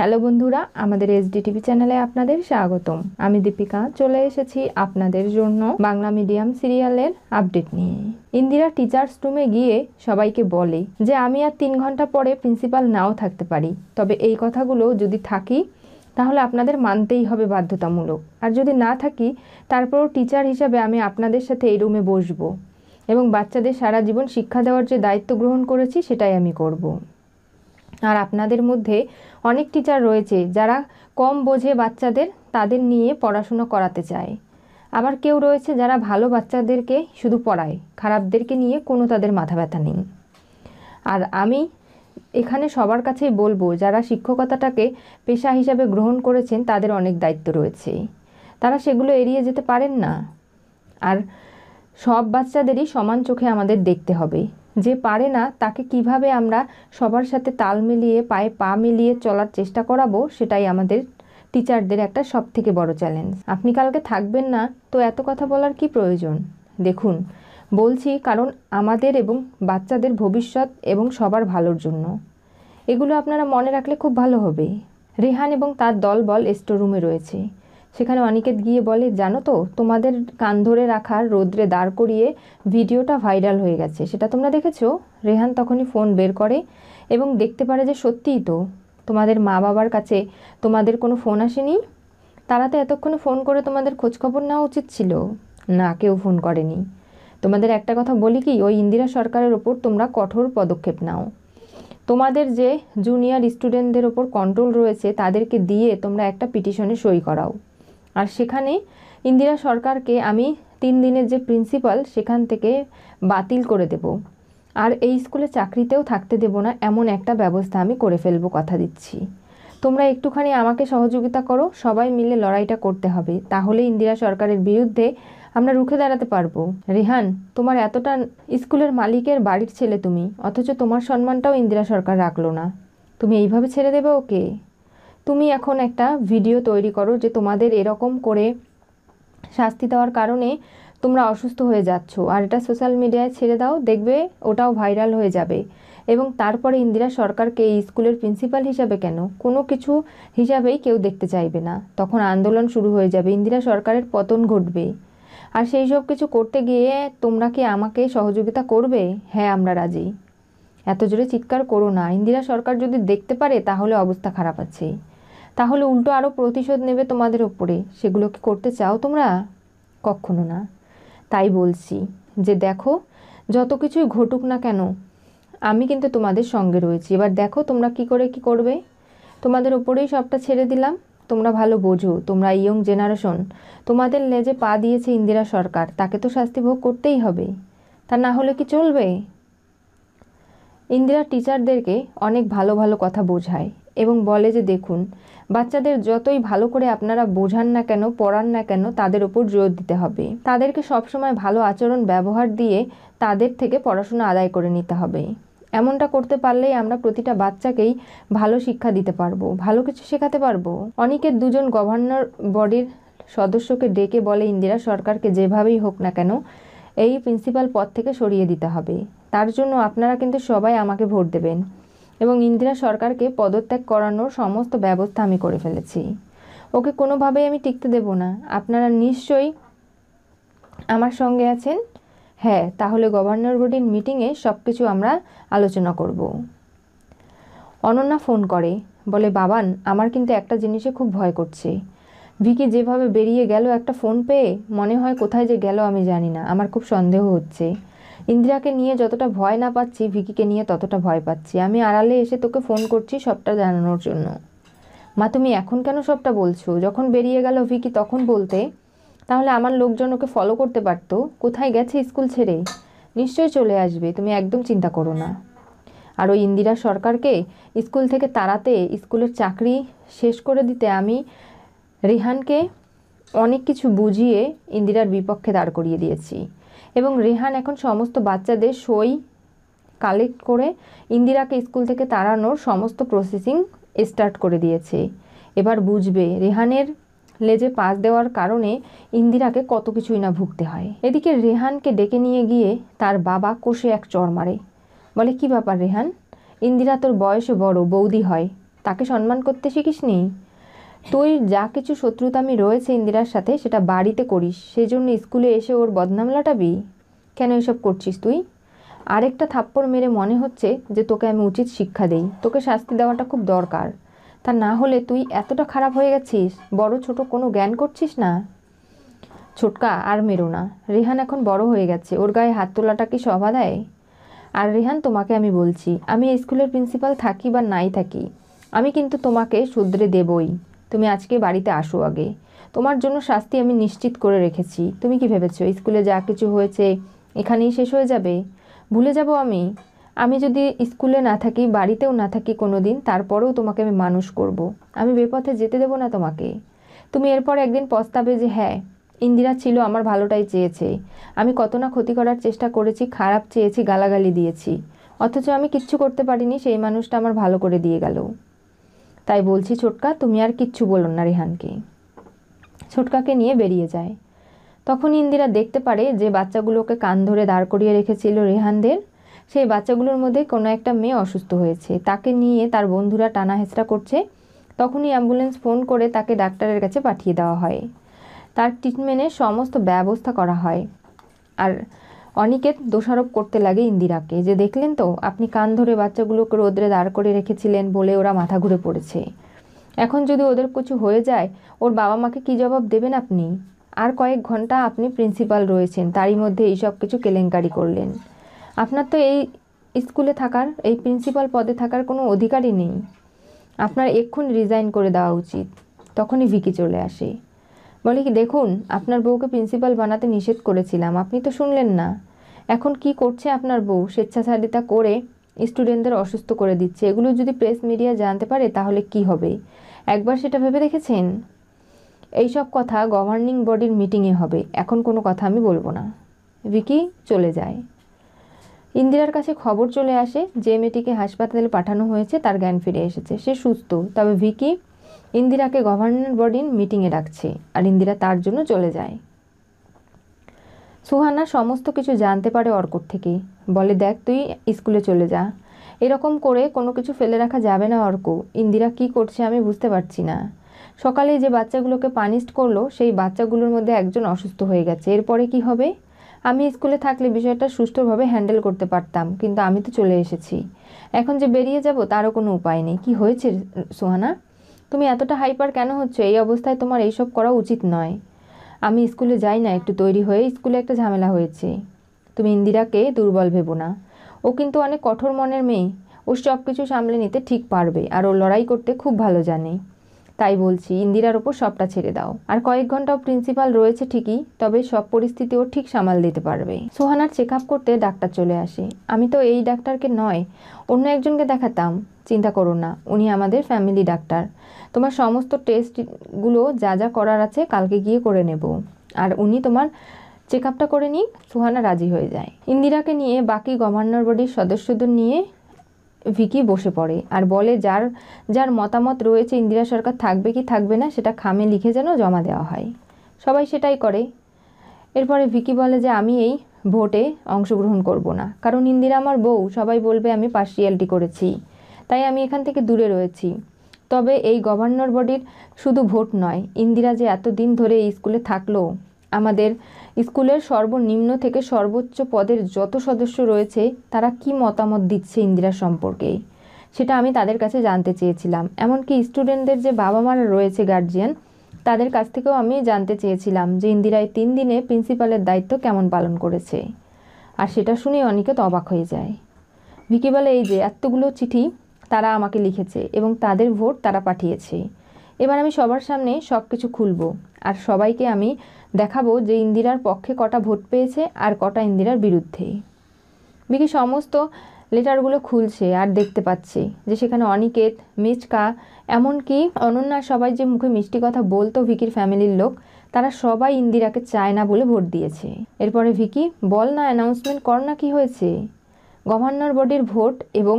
Hello বন্ধুরা আমাদের D TV চ্যানেলে আপনাদের স্বাগতম আমি দীপিকা চলে এসেছি আপনাদের জন্য বাংলা মিডিয়াম সিরিয়ালের আপডেট নিয়ে ইন্দিরা টিচার্স রুমে গিয়ে সবাইকে বলে যে আমি আর তিন ঘন্টা পরে প্রিন্সিপাল নাও থাকতে পারি তবে এই কথাগুলো যদি থাকি তাহলে আপনাদের মানতেই হবে বাধ্যতামূলক আর যদি না থাকি তারপরও টিচার হিসাবে আমি আপনাদের সাথে এই রুমে বসবো এবং বাচ্চাদের সারা জীবন শিক্ষা দেওয়ার যে দায়িত্ব গ্রহণ করেছি সেটাই আমি করব আর আপনাদের মধ্যে অনেক টিচার রয়েছে যারা কম বোঝে বাচ্চাদের তাদের নিয়ে পড়াশুনো করাতে চায় আবার কেউ রয়েছে যারা ভালো বাচ্চাদেরকে শুধু পড়ায় খারাপদেরকে নিয়ে কোনো তাদের মাথা ব্যথা নেই আর আমি এখানে সবার কাছেই বলবো যারা শিক্ষকতাটাকে পেশা হিসাবে গ্রহণ করেছেন তাদের অনেক দায়িত্ব রয়েছে তারা সেগুলো এড়িয়ে যেতে পারেন না আর সব বাচ্চাদেরই সমান চোখে আমাদের দেখতে হবে যে পারে না তাকে কিভাবে আমরা সবার সাথে তাল মিলিয়ে পায়ে পা মিলিয়ে চলার চেষ্টা করাবো সেটাই আমাদের টিচারদের একটা সব থেকে বড় চ্যালেঞ্জ আপনি কালকে থাকবেন না তো এত কথা বলার কি প্রয়োজন দেখুন বলছি কারণ আমাদের এবং বাচ্চাদের ভবিষ্যৎ এবং সবার ভালোর জন্য এগুলো আপনারা মনে রাখলে খুব ভালো হবে রেহান এবং তার দলবল স্টোরুমে রয়েছে সেখানে অনিকেত গিয়ে বলে জানো তো তোমাদের কান ধরে রাখার রোদ্রে দাঁড় করিয়ে ভিডিওটা ভাইরাল হয়ে গেছে সেটা তোমরা দেখেছো রেহান তখনই ফোন বের করে এবং দেখতে পারে যে সত্যিই তো তোমাদের মা বাবার কাছে তোমাদের কোনো ফোন আসেনি তারা তো এতক্ষণে ফোন করে তোমাদের খোঁজখবর নেওয়া উচিত ছিল না কেউ ফোন করেনি তোমাদের একটা কথা বলি কি ওই ইন্দিরা সরকারের ওপর তোমরা কঠোর পদক্ষেপ নাও তোমাদের যে জুনিয়র স্টুডেন্টদের ওপর কন্ট্রোল রয়েছে তাদেরকে দিয়ে তোমরা একটা পিটিশনে সই করাও আর সেখানে ইন্দিরা সরকারকে আমি তিন দিনের যে প্রিন্সিপাল সেখান থেকে বাতিল করে দেব আর এই স্কুলে চাকরিতেও থাকতে দেব না এমন একটা ব্যবস্থা আমি করে ফেলবো কথা দিচ্ছি তোমরা একটুখানি আমাকে সহযোগিতা করো সবাই মিলে লড়াইটা করতে হবে তাহলে ইন্দিরা সরকারের বিরুদ্ধে আমরা রুখে দাঁড়াতে পারবো রেহান তোমার এতটা স্কুলের মালিকের বাড়ির ছেলে তুমি অথচ তোমার সম্মানটাও ইন্দিরা সরকার রাখলো না তুমি এইভাবে ছেড়ে দেবে ওকে তুমি এখন একটা ভিডিও তৈরি করো যে তোমাদের এরকম করে শাস্তি দেওয়ার কারণে তোমরা অসুস্থ হয়ে যাচ্ছ আর এটা সোশ্যাল মিডিয়ায় ছেড়ে দাও দেখবে ওটাও ভাইরাল হয়ে যাবে এবং তারপরে ইন্দিরা সরকারকে এই স্কুলের প্রিন্সিপাল হিসাবে কেন কোনো কিছু হিসাবেই কেউ দেখতে চাইবে না তখন আন্দোলন শুরু হয়ে যাবে ইন্দিরা সরকারের পতন ঘটবে আর সেই সব কিছু করতে গিয়ে তোমরা কি আমাকে সহযোগিতা করবে হ্যাঁ আমরা রাজি এত জোরে চিৎকার করো না ইন্দিরা সরকার যদি দেখতে পারে তাহলে অবস্থা খারাপ আছে তাহলে উল্টো আরও প্রতিশোধ নেবে তোমাদের ওপরে সেগুলো কি করতে চাও তোমরা কখনো না তাই বলছি যে দেখো যত কিছুই ঘটুক না কেন আমি কিন্তু তোমাদের সঙ্গে রয়েছি এবার দেখো তোমরা কি করে কি করবে তোমাদের ওপরেই সবটা ছেড়ে দিলাম তোমরা ভালো বোঝো তোমরা ইয়ং জেনারেশন তোমাদের লেজে পা দিয়েছে ইন্দিরা সরকার তাকে তো শাস্তি ভোগ করতেই হবে তা না হলে কি চলবে ইন্দিরা টিচারদেরকে অনেক ভালো ভালো কথা বোঝায় এবং বলে যে দেখুন বাচ্চাদের যতই ভালো করে আপনারা বোঝান না কেন পড়ান না কেন তাদের ওপর জোর দিতে হবে তাদেরকে সবসময় ভালো আচরণ ব্যবহার দিয়ে তাদের থেকে পড়াশোনা আদায় করে নিতে হবে এমনটা করতে পারলেই আমরা প্রতিটা বাচ্চাকেই ভালো শিক্ষা দিতে পারবো ভালো কিছু শেখাতে পারবো অনেকের দুজন গভর্নর বডির সদস্যকে ডেকে বলে ইন্দিরা সরকারকে যেভাবেই হোক না কেন এই প্রিন্সিপাল পদ থেকে সরিয়ে দিতে হবে তার জন্য আপনারা কিন্তু সবাই আমাকে ভোট দেবেন এবং ইন্দিরা সরকারকে পদত্যাগ করানোর সমস্ত ব্যবস্থা আমি করে ফেলেছি ওকে কোনোভাবেই আমি টিকতে দেব না আপনারা নিশ্চয়ই আমার সঙ্গে আছেন হ্যাঁ তাহলে গভর্নর বোর্ডের মিটিংয়ে সব কিছু আমরা আলোচনা করব অনন্যা ফোন করে বলে বাবান আমার কিন্তু একটা জিনিসে খুব ভয় করছে ভিকি যেভাবে বেরিয়ে গেল একটা ফোন পেয়ে মনে হয় কোথায় যে গেল আমি জানি না আমার খুব সন্দেহ হচ্ছে ইন্দিরাকে নিয়ে যতটা ভয় না পাচ্ছি ভিকিকে নিয়ে ততটা ভয় পাচ্ছি আমি আড়ালে এসে তোকে ফোন করছি সবটা জানানোর জন্য মা তুমি এখন কেন সবটা বলছো যখন বেরিয়ে গেল ভিকি তখন বলতে তাহলে আমার লোকজন ওকে ফলো করতে পারতো কোথায় গেছে স্কুল ছেড়ে নিশ্চয়ই চলে আসবে তুমি একদম চিন্তা করো না আর ওই ইন্দিরা সরকারকে স্কুল থেকে তাড়াতে স্কুলের চাকরি শেষ করে দিতে আমি রিহানকে অনেক কিছু বুঝিয়ে ইন্দিরার বিপক্ষে দাঁড় করিয়ে দিয়েছি এবং রেহান এখন সমস্ত বাচ্চাদের সই কালেক্ট করে ইন্দিরাকে স্কুল থেকে তাড়ানোর সমস্ত প্রসেসিং স্টার্ট করে দিয়েছে এবার বুঝবে রেহানের লেজে পাস দেওয়ার কারণে ইন্দিরাকে কত কিছুই না ভুগতে হয় এদিকে রেহানকে ডেকে নিয়ে গিয়ে তার বাবা কোষে এক চর মারে বলে কি ব্যাপার রেহান ইন্দিরা তোর বয়সে বড় বৌদি হয় তাকে সম্মান করতে শিখিস নি তুই যা কিছু শত্রুতামি রয়েছে ইন্দিরার সাথে সেটা বাড়িতে করিস সেই জন্য স্কুলে এসে ওর বদনাম লাটাবি কেন এসব করছিস তুই আরেকটা থাপ্পড় মেরে মনে হচ্ছে যে তোকে আমি উচিত শিক্ষা দেই তোকে শাস্তি দেওয়াটা খুব দরকার তা না হলে তুই এতটা খারাপ হয়ে গেছিস বড় ছোট কোনো জ্ঞান করছিস না ছোটকা আর মেরো না রেহান এখন বড় হয়ে গেছে ওর গায়ে হাত তোলাটা কি সভা দেয় আর রেহান তোমাকে আমি বলছি আমি স্কুলের প্রিন্সিপাল থাকি বা নাই থাকি আমি কিন্তু তোমাকে শুধরে দেবই তুমি আজকে বাড়িতে আসো আগে তোমার জন্য শাস্তি আমি নিশ্চিত করে রেখেছি তুমি কি ভেবেছো স্কুলে যা কিছু হয়েছে এখানেই শেষ হয়ে যাবে ভুলে যাব আমি আমি যদি স্কুলে না থাকি বাড়িতেও না থাকি কোনো দিন তারপরেও তোমাকে আমি মানুষ করব। আমি বেপথে যেতে দেবো না তোমাকে তুমি এরপর একদিন পস্তাবে যে হ্যাঁ ইন্দিরা ছিল আমার ভালোটাই চেয়েছে আমি কত না ক্ষতি করার চেষ্টা করেছি খারাপ চেয়েছি গালাগালি দিয়েছি অথচ আমি কিচ্ছু করতে পারিনি সেই মানুষটা আমার ভালো করে দিয়ে গেল তাই বলছি ছোটকা তুমি আর কিচ্ছু বলো না রেহানকে ছোটকাকে নিয়ে বেরিয়ে যায় তখন ইন্দিরা দেখতে পারে যে বাচ্চাগুলোকে কান ধরে দাঁড় করিয়ে রেখেছিল রেহানদের সেই বাচ্চাগুলোর মধ্যে কোনো একটা মেয়ে অসুস্থ হয়েছে তাকে নিয়ে তার বন্ধুরা টানা হেঁচড়া করছে তখনই অ্যাম্বুলেন্স ফোন করে তাকে ডাক্তারের কাছে পাঠিয়ে দেওয়া হয় তার ট্রিটমেন্টের সমস্ত ব্যবস্থা করা হয় আর অনিকেত দোষারোপ করতে লাগে ইন্দিরাকে যে দেখলেন তো আপনি কান ধরে বাচ্চাগুলোকে রোদ্রে দাঁড় করে রেখেছিলেন বলে ওরা মাথা ঘুরে পড়েছে এখন যদি ওদের কিছু হয়ে যায় ওর বাবা মাকে কি জবাব দেবেন আপনি আর কয়েক ঘন্টা আপনি প্রিন্সিপাল রয়েছেন তারই মধ্যে এইসব কিছু কেলেঙ্কারি করলেন আপনার তো এই স্কুলে থাকার এই প্রিন্সিপাল পদে থাকার কোনো অধিকারই নেই আপনার এক্ষুন রিজাইন করে দেওয়া উচিত তখনই ভিকি চলে আসে বলে কি দেখুন আপনার বউকে প্রিন্সিপাল বানাতে নিষেধ করেছিলাম আপনি তো শুনলেন না এখন কি করছে আপনার বউ স্বেচ্ছাচারিতা করে স্টুডেন্টদের অসুস্থ করে দিচ্ছে এগুলো যদি প্রেস মিডিয়া জানতে পারে তাহলে কি হবে একবার সেটা ভেবে দেখেছেন এইসব কথা গভর্নিং বডির মিটিংয়ে হবে এখন কোনো কথা আমি বলবো না ভিকি চলে যায় ইন্দিরার কাছে খবর চলে আসে যে মেয়েটিকে হাসপাতালে পাঠানো হয়েছে তার জ্ঞান ফিরে এসেছে সে সুস্থ তবে ভিকি ইন্দিরাকে গভর্নর বডির মিটিংয়ে ডাকছে আর ইন্দিরা তার জন্য চলে যায় সুহানা সমস্ত কিছু জানতে পারে অর্কর থেকে বলে দেখ তুই স্কুলে চলে যা এরকম করে কোনো কিছু ফেলে রাখা যাবে না অর্ক ইন্দিরা কি করছে আমি বুঝতে পারছি না সকালে যে বাচ্চাগুলোকে পানিশড করলো সেই বাচ্চাগুলোর মধ্যে একজন অসুস্থ হয়ে গেছে এরপরে কি হবে আমি স্কুলে থাকলে বিষয়টা সুষ্ঠুভাবে হ্যান্ডেল করতে পারতাম কিন্তু আমি তো চলে এসেছি এখন যে বেরিয়ে যাব তারও কোনো উপায় নেই কি হয়েছে সোহানা তুমি এতটা হাইপার কেন হচ্ছ এই অবস্থায় তোমার এইসব করা উচিত নয় আমি স্কুলে যাই না একটু তৈরি হয়ে স্কুলে একটা ঝামেলা হয়েছে তুমি ইন্দিরাকে দুর্বল ভেবো না ও কিন্তু অনেক কঠোর মনের মেয়ে ও সব কিছু সামলে নিতে ঠিক পারবে আর ও লড়াই করতে খুব ভালো জানে তাই বলছি ইন্দিরার ওপর সবটা ছেড়ে দাও আর কয়েক ঘন্টাও প্রিন্সিপাল রয়েছে ঠিকই তবে সব পরিস্থিতি ও ঠিক সামাল দিতে পারবে সোহানার চেক আপ করতে ডাক্তার চলে আসে আমি তো এই ডাক্তারকে নয় অন্য একজনকে দেখাতাম চিন্তা করো না উনি আমাদের ফ্যামিলি ডাক্তার তোমার সমস্ত টেস্টগুলো যা যা করার আছে কালকে গিয়ে করে নেব আর উনি তোমার চেক আপটা করে নিক সুহানা রাজি হয়ে যায় ইন্দিরাকে নিয়ে বাকি গভর্নর বডির সদস্যদের নিয়ে ভিকি বসে পড়ে আর বলে যার যার মতামত রয়েছে ইন্দিরা সরকার থাকবে কি থাকবে না সেটা খামে লিখে যেন জমা দেওয়া হয় সবাই সেটাই করে এরপরে ভিকি বলে যে আমি এই ভোটে অংশগ্রহণ করব না কারণ ইন্দিরা আমার বউ সবাই বলবে আমি পার্সিয়ালিটি করেছি তাই আমি এখান থেকে দূরে রয়েছি তবে এই গভর্নর বডির শুধু ভোট নয় ইন্দিরা যে এতদিন ধরে এই স্কুলে থাকলো আমাদের স্কুলের সর্বনিম্ন থেকে সর্বোচ্চ পদের যত সদস্য রয়েছে তারা কি মতামত দিচ্ছে ইন্দিরা সম্পর্কে সেটা আমি তাদের কাছে জানতে চেয়েছিলাম এমনকি স্টুডেন্টদের যে বাবা মারা রয়েছে গার্জিয়ান তাদের কাছ থেকেও আমি জানতে চেয়েছিলাম যে ইন্দিরায় তিন দিনে প্রিন্সিপালের দায়িত্ব কেমন পালন করেছে আর সেটা শুনে অনেকে অবাক হয়ে যায় ভিকি বলে এই যে এতগুলো চিঠি তারা আমাকে লিখেছে এবং তাদের ভোট তারা পাঠিয়েছে এবার আমি সবার সামনে সব কিছু খুলব আর সবাইকে আমি দেখাবো যে ইন্দিরার পক্ষে কটা ভোট পেয়েছে আর কটা ইন্দিরার বিরুদ্ধে বিকি সমস্ত লেটারগুলো খুলছে আর দেখতে পাচ্ছে যে সেখানে অনিকেত মিচকা এমনকি অনন্যা সবাই যে মুখে মিষ্টি কথা বলতো ভিকির ফ্যামিলির লোক তারা সবাই ইন্দিরাকে চায় না বলে ভোট দিয়েছে এরপরে ভিকি বল না অ্যানাউন্সমেন্ট কর না কী হয়েছে গভর্নর বডির ভোট এবং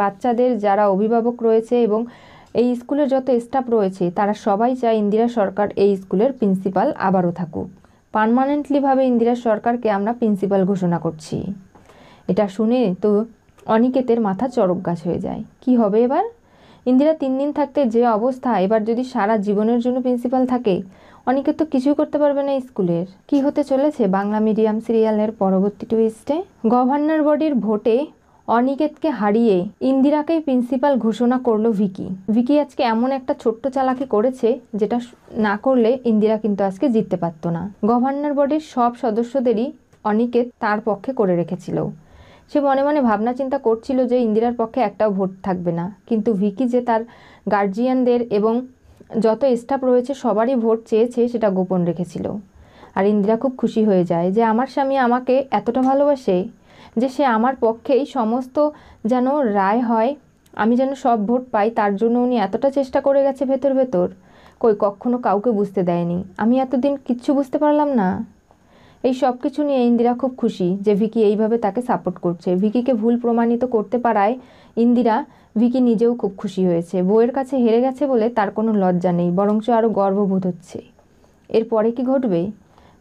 বাচ্চাদের যারা অভিভাবক রয়েছে এবং এই স্কুলের যত স্টাফ রয়েছে তারা সবাই চায় ইন্দিরা সরকার এই স্কুলের প্রিন্সিপাল আবারও থাকুক পারমানেন্টলিভাবে ইন্দিরা সরকারকে আমরা প্রিন্সিপাল ঘোষণা করছি এটা শুনে তো অনিকেতের মাথা চরক গাছ হয়ে যায় কি হবে এবার ইন্দিরা তিন দিন থাকতে যে অবস্থা এবার যদি সারা জীবনের জন্য প্রিন্সিপাল থাকে অনেকে তো কিছুই করতে পারবে না স্কুলের কি হতে চলেছে বাংলা মিডিয়াম সিরিয়ালের পরবর্তী টুইস্টে গভর্নর বডির ভোটে অনিকেতকে হারিয়ে ইন্দিরাকেই প্রিন্সিপাল ঘোষণা করলো ভিকি ভিকি আজকে এমন একটা ছোট্ট চালাকি করেছে যেটা না করলে ইন্দিরা কিন্তু আজকে জিততে পারত না গভর্নর বডির সব সদস্যদেরই অনিকেত তার পক্ষে করে রেখেছিল সে মনে মনে ভাবনা চিন্তা করছিল যে ইন্দিরার পক্ষে একটাও ভোট থাকবে না কিন্তু ভিকি যে তার গার্জিয়ানদের এবং যত স্টাফ রয়েছে সবারই ভোট চেয়েছে সেটা গোপন রেখেছিল আর ইন্দিরা খুব খুশি হয়ে যায় যে আমার স্বামী আমাকে এতটা ভালোবাসে যে সে আমার পক্ষেই সমস্ত যেন রায় হয় আমি যেন সব ভোট পাই তার জন্য উনি এতটা চেষ্টা করে গেছে ভেতর ভেতর কই কখনো কাউকে বুঝতে দেয়নি আমি এতদিন কিচ্ছু বুঝতে পারলাম না এই সব কিছু নিয়ে ইন্দিরা খুব খুশি যে ভিকি এইভাবে তাকে সাপোর্ট করছে ভিকিকে ভুল প্রমাণিত করতে পারায় ইন্দিরা ভিকি নিজেও খুব খুশি হয়েছে বউয়ের কাছে হেরে গেছে বলে তার কোনো লজ্জা নেই বরঞ্চ আরও গর্ববোধ হচ্ছে এরপরে কি ঘটবে